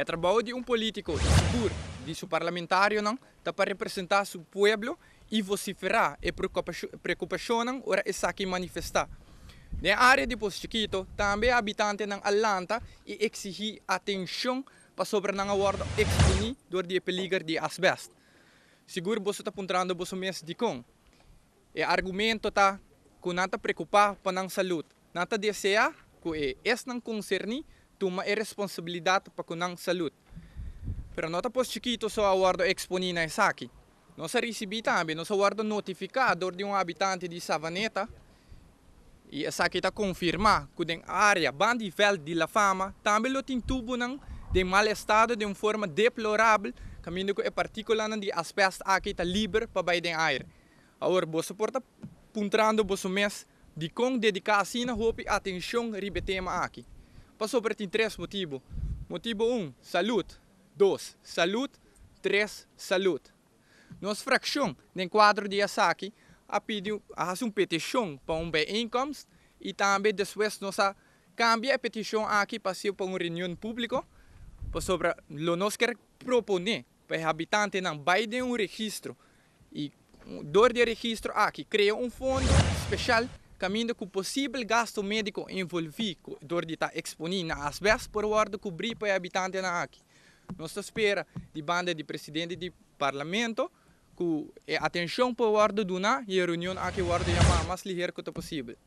É trabalho de um político seguro, de um parlamentário, não? para representar o povo e vociferar e preocupação, não? Ora, está aqui manifestar. Na área de Chiquito, também habitante na Atlanta e exigir atenção para sobre ng awardo expunir dor de peligro de asbest. Seguro você está apontando você mês de com. E argumento tá, que não está preocupado para a saúde. Não está desejar que é não concerne tuma e responsabilidade para com a saúde. Pero não tapos chiquito só aguardo exponina e saque. Nós recebi também, nós aguardo notificador de um habitante de Savaneta e essa aqui está confirmado que a área Bandivel de La Fama também tem tubo não de mal estado de uma forma deplorável, caminho que a partícula de asbesto aqui está livre para ir de ar. Agora, você porta puntando o mês de com dedicação e atenção a esse tema aqui. Passou para ti três motivos. Motivo 1, um, saúde. 2, saúde. 3, saúde. Nossa fração no quadro de saque a pediu a um petição para um bem incomes e também depois nossa cambia a petição aqui passou para uma reunião pública sobre o nosso quer proponer para os habitantes não Biden um registro e dor de registro aqui cria um fundo especial caminho com possível gasto médico envolvido, dor está exponível, às vezes por ordem cobrir para é habitante na aqui. Nossa espera de banda de presidente de parlamento, com eh, atenção para o ordem do na e a reunião aqui o ordem chamar mais ligeiro que possível.